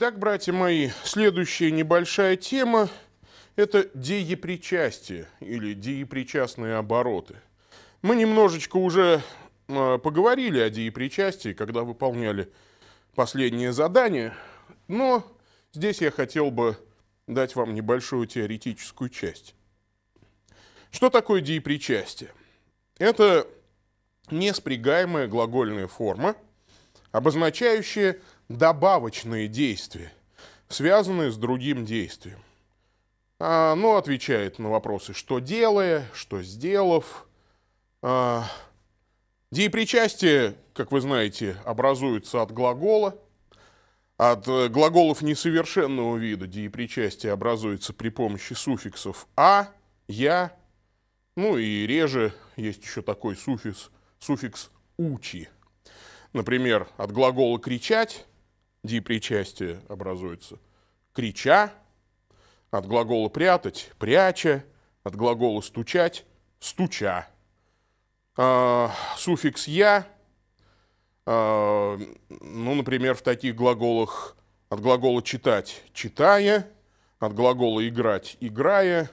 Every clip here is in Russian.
Итак, братья мои, следующая небольшая тема – это деепричастие или деепричастные обороты. Мы немножечко уже а, поговорили о деепричастии, когда выполняли последнее задание, но здесь я хотел бы дать вам небольшую теоретическую часть. Что такое деепричастие? Это неспрягаемая глагольная форма, обозначающая добавочные действия, связанные с другим действием. А, ну, отвечает на вопросы, что делая, что сделав. А, деепричастие, как вы знаете, образуется от глагола. От э, глаголов несовершенного вида деепричастие образуется при помощи суффиксов «а», «я», ну и реже есть еще такой суффикс, суффикс «учи». Например, от глагола «кричать» Дипричастие образуется. Крича, от глагола прятать, пряча, от глагола стучать, стуча. А, суффикс я, а, ну, например, в таких глаголах от глагола читать, читая, от глагола играть, играя,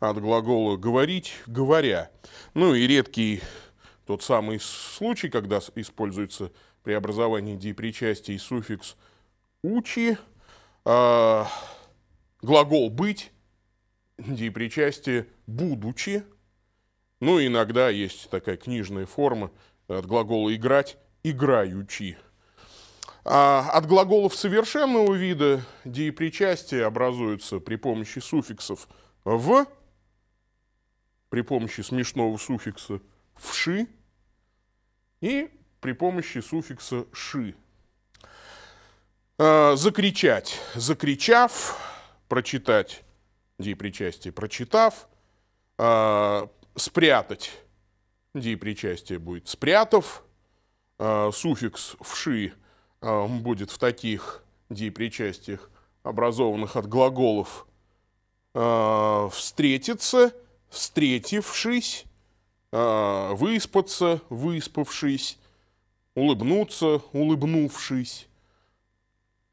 от глагола говорить, говоря. Ну и редкий тот самый случай, когда используется преобразование образовании деепричастий суффикс «учи», э, глагол «быть», деепричастие «будучи». Ну, иногда есть такая книжная форма от глагола «играть» – «играючи». А от глаголов совершенного вида деепричастие образуется при помощи суффиксов «в», при помощи смешного суффикса вши и при помощи суффикса ши. А, закричать, закричав, прочитать деепричастие, прочитав, а, спрятать, деепричастие будет спрятав, а, суффикс вши будет в таких деепричастиях, образованных от глаголов встретиться, встретившись, а, выспаться, выспавшись, улыбнуться, улыбнувшись.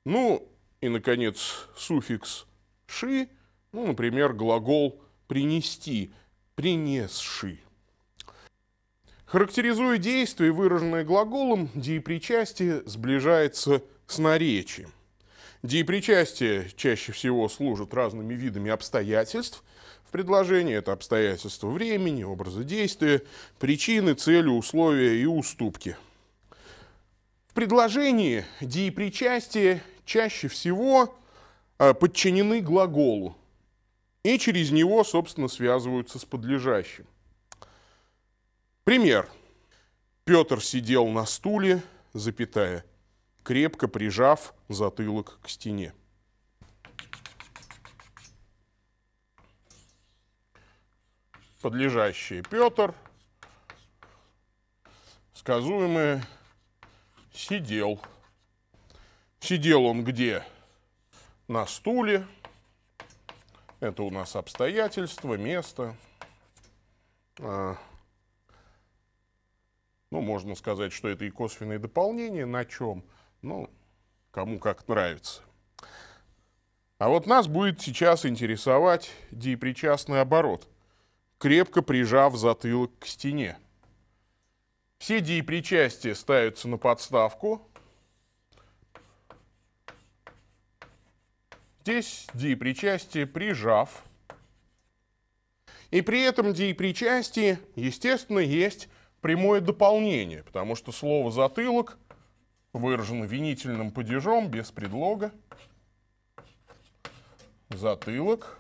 Ну и, наконец, суффикс «ши», ну, например, глагол «принести», «принесши». Характеризуя действие, выраженное глаголом, деепричастие сближается с наречием. Деепричастие чаще всего служит разными видами обстоятельств, Предложение – это обстоятельства времени, образы действия, причины, цели, условия и уступки. В предложении деепричастие чаще всего а, подчинены глаголу и через него, собственно, связываются с подлежащим. Пример. Петр сидел на стуле, запятая, крепко прижав затылок к стене. подлежащие Петр, сказуемые сидел. Сидел он где? На стуле. Это у нас обстоятельства, место. А, ну, можно сказать, что это и косвенное дополнение, на чем, ну, кому как нравится. А вот нас будет сейчас интересовать дипричастный оборот – крепко прижав затылок к стене. Все деепричастия ставятся на подставку. Здесь деепричастие прижав. И при этом деепричастие, естественно, есть прямое дополнение, потому что слово «затылок» выражено винительным падежом без предлога. Затылок.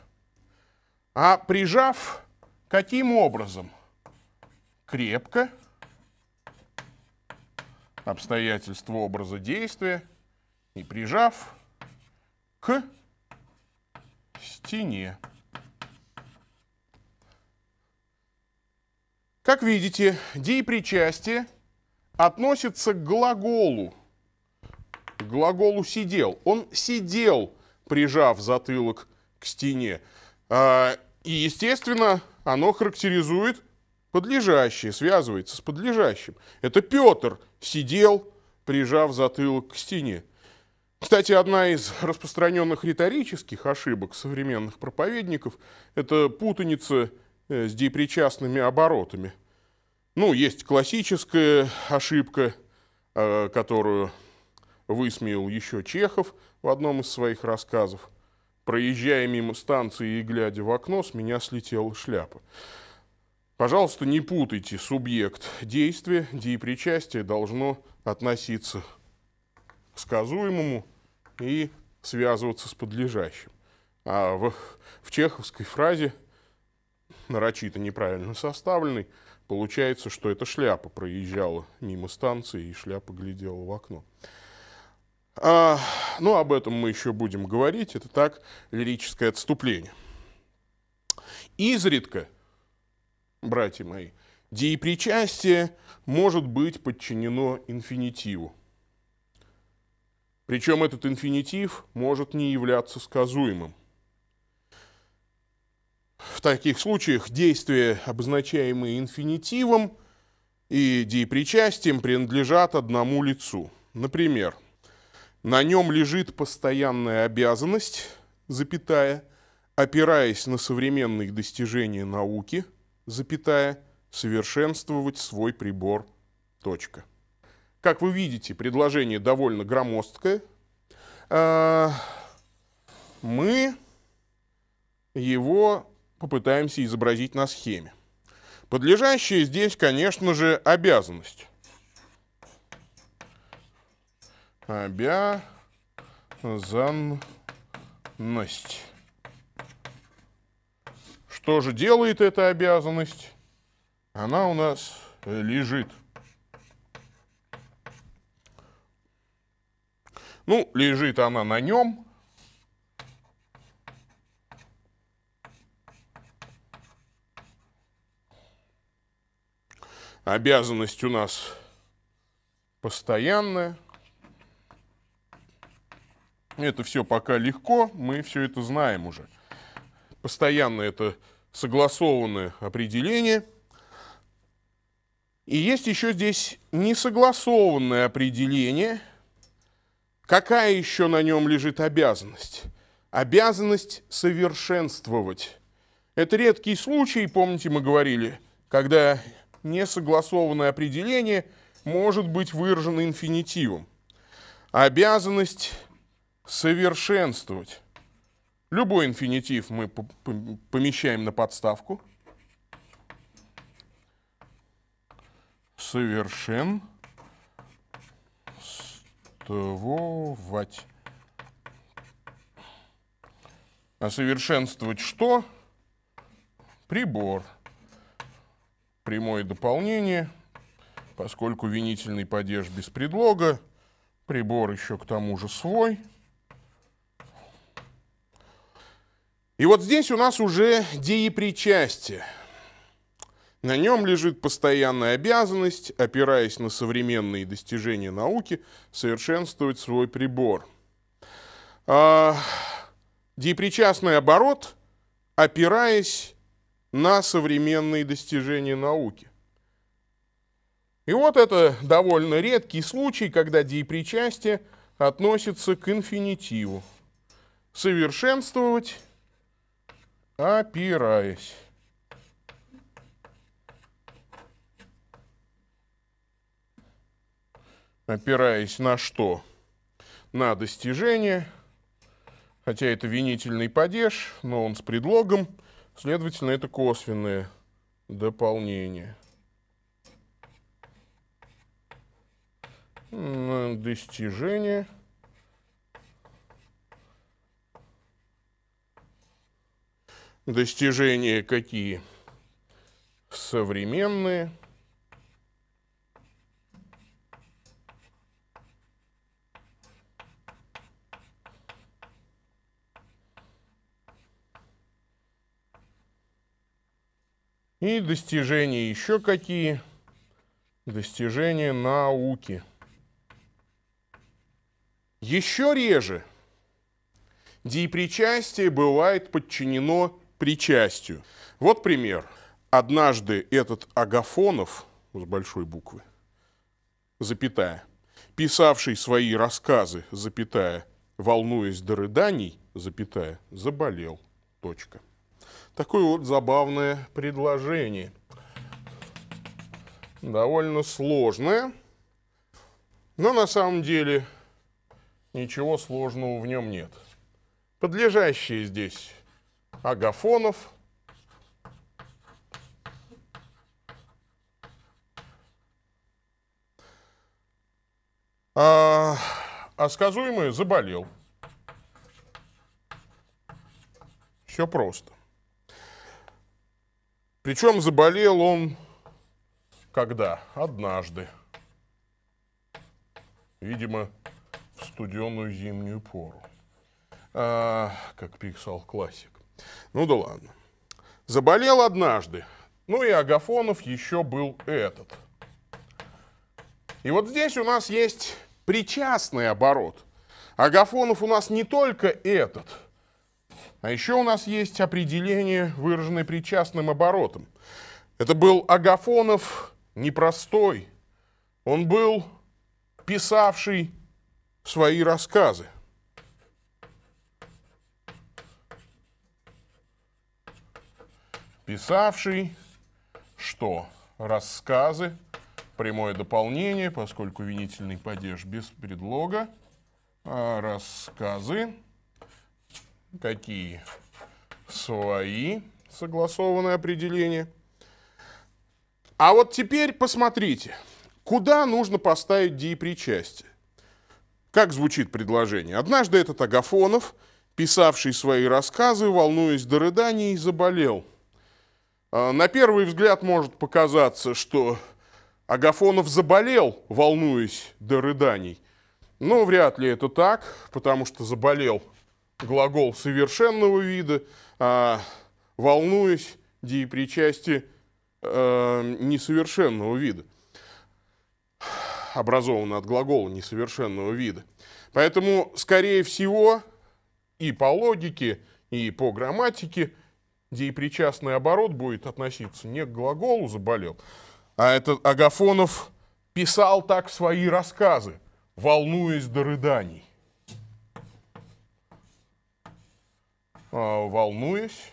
А прижав Каким образом? Крепко. Обстоятельства образа действия. И прижав к стене. Как видите, деепричастие относится к глаголу. К глаголу «сидел». Он сидел, прижав затылок к стене. А, и, естественно, оно характеризует подлежащее, связывается с подлежащим. Это Петр сидел, прижав затылок к стене. Кстати, одна из распространенных риторических ошибок современных проповедников – это путаница э, с депричастными оборотами. Ну, есть классическая ошибка, э, которую высмеял еще Чехов в одном из своих рассказов – Проезжая мимо станции и глядя в окно, с меня слетела шляпа. Пожалуйста, не путайте субъект действия, деепричастие должно относиться к сказуемому и связываться с подлежащим. А в, в чеховской фразе, нарочито неправильно составленной, получается, что эта шляпа проезжала мимо станции и шляпа глядела в окно. А, но ну, об этом мы еще будем говорить. Это так, лирическое отступление. Изредка, братья мои, деепричастие может быть подчинено инфинитиву. Причем этот инфинитив может не являться сказуемым. В таких случаях действия, обозначаемые инфинитивом и деепричастием, принадлежат одному лицу. Например, на нем лежит постоянная обязанность, запятая, опираясь на современные достижения науки, запятая, совершенствовать свой прибор, точка. Как вы видите, предложение довольно громоздкое. А, мы его попытаемся изобразить на схеме. Подлежащая здесь, конечно же, обязанность. обязанность. Что же делает эта обязанность? Она у нас лежит. Ну, лежит она на нем. Обязанность у нас постоянная. Это все пока легко, мы все это знаем уже. Постоянно это согласованное определение. И есть еще здесь несогласованное определение. Какая еще на нем лежит обязанность? Обязанность совершенствовать. Это редкий случай, помните, мы говорили, когда несогласованное определение может быть выражено инфинитивом. Обязанность совершенствовать. Любой инфинитив мы помещаем на подставку. Совершенствовать. А совершенствовать что? Прибор. Прямое дополнение. Поскольку винительный падеж без предлога, прибор еще к тому же свой – И вот здесь у нас уже деепричастие. На нем лежит постоянная обязанность, опираясь на современные достижения науки, совершенствовать свой прибор. А, деепричастный оборот, опираясь на современные достижения науки. И вот это довольно редкий случай, когда деепричастие относится к инфинитиву. Совершенствовать опираясь. Опираясь на что? На достижение, хотя это винительный падеж, но он с предлогом, следовательно, это косвенное дополнение. достижение – достижения какие? Современные. И достижения еще какие? Достижения науки. Еще реже – Деепричастие бывает подчинено причастию. Вот пример. Однажды этот Агафонов, с большой буквы, запятая, писавший свои рассказы, запятая, волнуясь до рыданий, запятая, заболел, точка. Такое вот забавное предложение. Довольно сложное, но на самом деле ничего сложного в нем нет. Подлежащее здесь Агафонов. А, а сказуемый заболел. Все просто. Причем заболел он когда? Однажды. Видимо, в студенную зимнюю пору. А, как писал классик. Ну да ладно. Заболел однажды. Ну и Агафонов еще был этот. И вот здесь у нас есть причастный оборот. Агафонов у нас не только этот, а еще у нас есть определение, выраженное причастным оборотом. Это был Агафонов непростой. Он был писавший свои рассказы. писавший, что рассказы, прямое дополнение, поскольку винительный падеж без предлога, а рассказы, какие свои согласованные определения. А вот теперь посмотрите, куда нужно поставить диепричастие. Как звучит предложение? Однажды этот Агафонов, писавший свои рассказы, волнуясь до рыданий, заболел – а, на первый взгляд может показаться, что Агафонов заболел, волнуясь до рыданий. Но вряд ли это так, потому что заболел глагол совершенного вида, а волнуясь деепричастие э, несовершенного вида. Образовано от глагола несовершенного вида. Поэтому, скорее всего, и по логике, и по грамматике – деепричастный оборот будет относиться не к глаголу «заболел», а этот Агафонов писал так свои рассказы, волнуясь до рыданий. А, волнуясь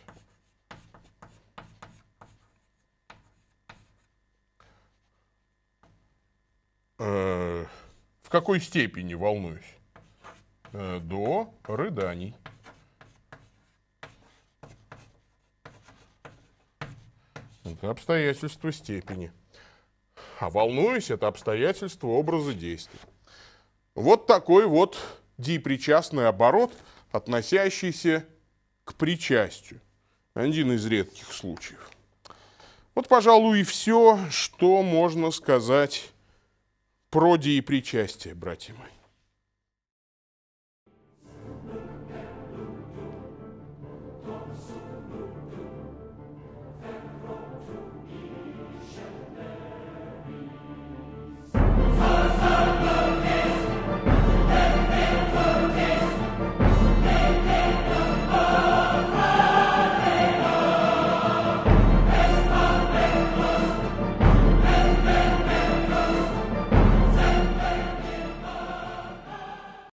э, в какой степени волнуюсь? Э, до рыданий. Это обстоятельства степени. А волнуюсь, это обстоятельство образа действий. Вот такой вот дипричастный оборот, относящийся к причастию. Один из редких случаев. Вот, пожалуй, и все, что можно сказать про дипричастие, братья мои.